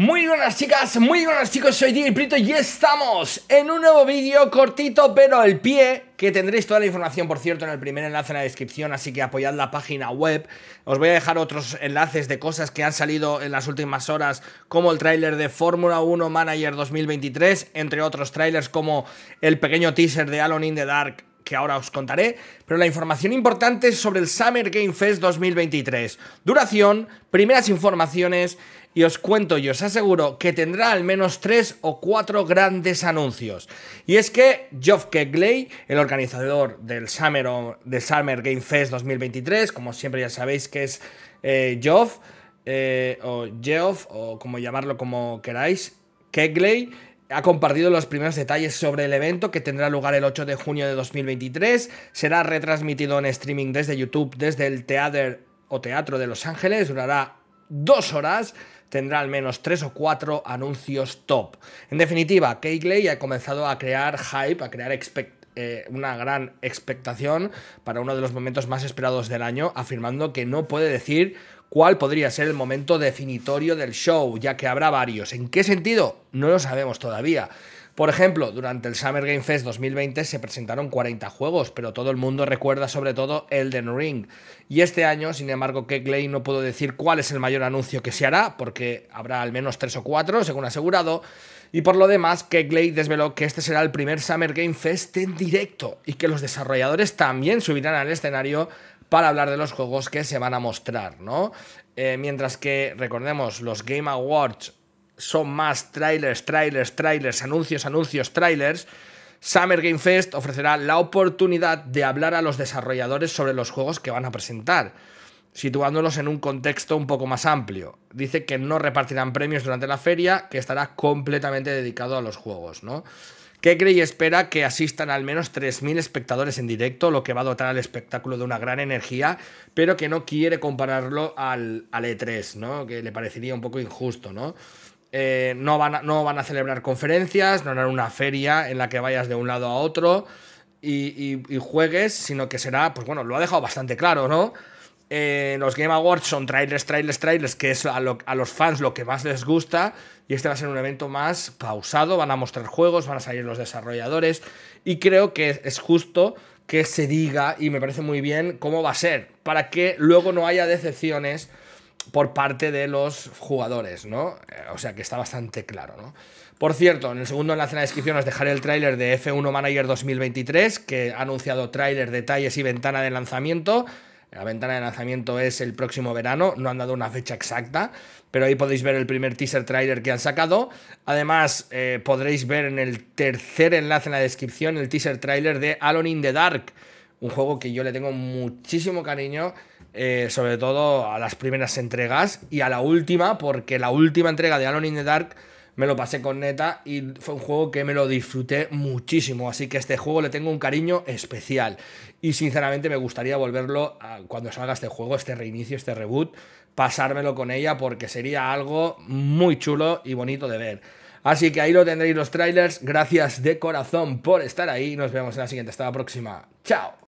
Muy buenas chicas, muy buenas chicos, soy DJ Prito y estamos en un nuevo vídeo cortito pero el pie que tendréis toda la información, por cierto, en el primer enlace en la descripción, así que apoyad la página web. Os voy a dejar otros enlaces de cosas que han salido en las últimas horas, como el tráiler de Fórmula 1 Manager 2023, entre otros tráilers como el pequeño teaser de Alone in the Dark que ahora os contaré, pero la información importante es sobre el Summer Game Fest 2023. Duración, primeras informaciones y os cuento y os aseguro que tendrá al menos tres o cuatro grandes anuncios. Y es que Geoff Kegley, el organizador del Summer, del Summer Game Fest 2023, como siempre ya sabéis que es eh, Geoff, eh, o Geoff, o como llamarlo como queráis, Kegley, ha compartido los primeros detalles sobre el evento que tendrá lugar el 8 de junio de 2023. Será retransmitido en streaming desde YouTube, desde el Teatro o Teatro de Los Ángeles. Durará dos horas. Tendrá al menos tres o cuatro anuncios top. En definitiva, Keighley ha comenzado a crear hype, a crear eh, una gran expectación para uno de los momentos más esperados del año, afirmando que no puede decir cuál podría ser el momento definitorio del show, ya que habrá varios. ¿En qué sentido? No lo sabemos todavía. Por ejemplo, durante el Summer Game Fest 2020 se presentaron 40 juegos, pero todo el mundo recuerda sobre todo Elden Ring. Y este año, sin embargo, Kegley no puedo decir cuál es el mayor anuncio que se hará, porque habrá al menos 3 o 4, según asegurado. Y por lo demás, Kegley desveló que este será el primer Summer Game Fest en directo y que los desarrolladores también subirán al escenario para hablar de los juegos que se van a mostrar, ¿no? Eh, mientras que, recordemos, los Game Awards son más trailers, trailers, trailers, anuncios, anuncios, trailers. Summer Game Fest ofrecerá la oportunidad de hablar a los desarrolladores sobre los juegos que van a presentar situándolos en un contexto un poco más amplio. Dice que no repartirán premios durante la feria, que estará completamente dedicado a los juegos, ¿no? que cree y espera que asistan al menos 3.000 espectadores en directo, lo que va a dotar al espectáculo de una gran energía, pero que no quiere compararlo al, al E3, ¿no? Que le parecería un poco injusto, ¿no? Eh, no, van a, no van a celebrar conferencias, no harán una feria en la que vayas de un lado a otro y, y juegues, sino que será, pues bueno, lo ha dejado bastante claro, ¿no? Eh, los Game Awards son trailers, trailers, trailers, que es a, los fans lo que más les gusta. Y este va a ser un evento más pausado, van a mostrar juegos, van a salir los desarrolladores. Y creo que es justo que se diga, y me parece muy bien, cómo va a ser, para que luego no haya decepciones por parte de los jugadores, ¿no? Eh, o sea que está bastante claro, ¿no? Por cierto, en el segundo enlace en la descripción os dejaré el tráiler de F1 Manager 2023, que ha anunciado tráiler, detalles y ventana de lanzamiento. La ventana de lanzamiento es el próximo verano, no han dado una fecha exacta, pero ahí podéis ver el primer teaser trailer que han sacado. Además, eh, podréis ver en el tercer enlace en la descripción el teaser trailer de Alone in the Dark, un juego que yo le tengo muchísimo cariño, eh, sobre todo a las primeras entregas y a la última, porque la última entrega de Alone in the Dark me lo pasé con neta y fue un juego que me lo disfruté muchísimo, así que a este juego le tengo un cariño especial y sinceramente me gustaría volverlo cuando salga este juego, este reinicio, este reboot, pasármelo con ella porque sería algo muy chulo y bonito de ver. Así que ahí lo tendréis los trailers, gracias de corazón por estar ahí, nos vemos en la siguiente, hasta la próxima, chao.